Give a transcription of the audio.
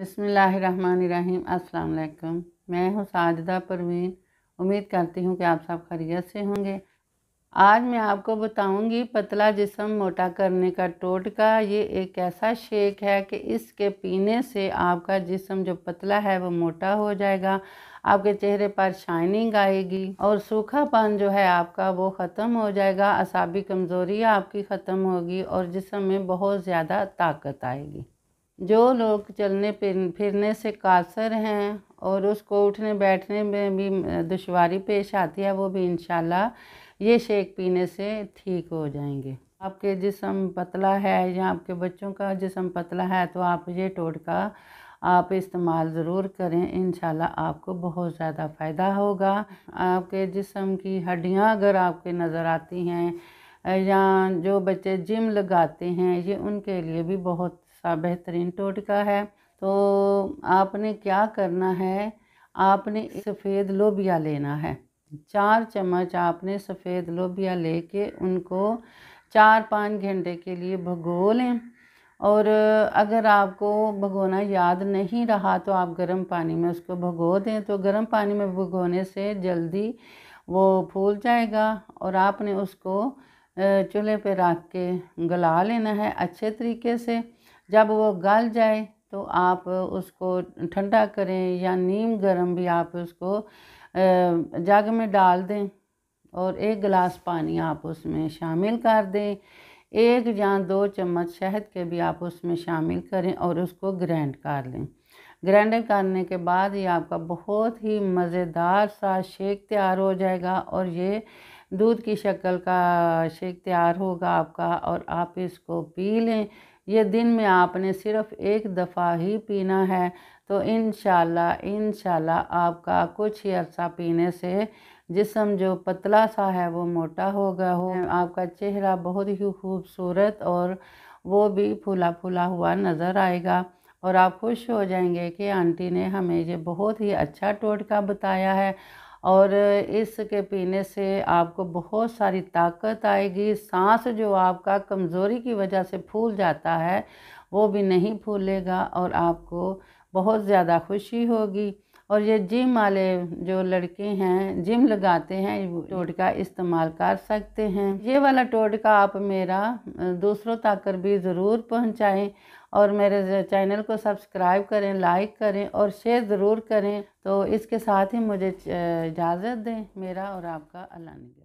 बसमीम् अल्लाम मैं हूं साजदा परवीन उम्मीद करती हूं कि आप सब खैरियत से होंगे आज मैं आपको बताऊंगी पतला जिसम मोटा करने का टोटका ये एक ऐसा शेक है कि इसके पीने से आपका जिसम जो पतला है वो मोटा हो जाएगा आपके चेहरे पर शाइनिंग आएगी और सूखापन जो है आपका वो ख़त्म हो जाएगा असाबी कमज़ोरी आपकी ख़त्म होगी और जिसम में बहुत ज़्यादा ताकत आएगी जो लोग चलने फिरने से कासर हैं और उसको उठने बैठने में भी दुशारी पेश आती है वो भी इन ये शेक पीने से ठीक हो जाएंगे आपके जिसम पतला है या आपके बच्चों का जिसम पतला है तो आप ये टोटका आप इस्तेमाल ज़रूर करें इन आपको बहुत ज़्यादा फ़ायदा होगा आपके जिसम की हड्डियाँ अगर आपके नज़र आती हैं या जो बच्चे जिम लगाते हैं ये उनके लिए भी बहुत सा बेहतरीन टोटका है तो आपने क्या करना है आपने सफ़ेद लोबिया लेना है चार चम्मच आपने सफ़ेद लोबिया लेके उनको चार पाँच घंटे के लिए भगो लें और अगर आपको भगोना याद नहीं रहा तो आप गर्म पानी में उसको भगो दें तो गर्म पानी में भगोने से जल्दी वो फूल जाएगा और आपने उसको चूल्हे पे रख के गला लेना है अच्छे तरीके से जब वो गल जाए तो आप उसको ठंडा करें या नीम गर्म भी आप उसको जग में डाल दें और एक गिलास पानी आप उसमें शामिल कर दें एक या दो चम्मच शहद के भी आप उसमें शामिल करें और उसको ग्रैंड कर लें ग्रैंड करने के बाद ये आपका बहुत ही मज़ेदार सा शेक तैयार हो जाएगा और ये दूध की शक्ल का शेक तैयार होगा आपका और आप इसको पी लें ये दिन में आपने सिर्फ एक दफ़ा ही पीना है तो इन इन आपका कुछ ही अर्सा पीने से जिसम जो पतला सा है वो मोटा होगा हो हाँ। आपका चेहरा बहुत ही खूबसूरत और वो भी फूला फूला हुआ नज़र आएगा और आप खुश हो जाएंगे कि आंटी ने हमें ये बहुत ही अच्छा टोटका बताया है और इसके पीने से आपको बहुत सारी ताकत आएगी सांस जो आपका कमज़ोरी की वजह से फूल जाता है वो भी नहीं फूलेगा और आपको बहुत ज़्यादा खुशी होगी और ये जिम वाले जो लड़के हैं जिम लगाते हैं टोटका इस्तेमाल कर सकते हैं ये वाला टोटका आप मेरा दूसरों तक भी ज़रूर पहुंचाएं और मेरे चैनल को सब्सक्राइब करें लाइक करें और शेयर ज़रूर करें तो इसके साथ ही मुझे इजाज़त दें मेरा और आपका अल्लाह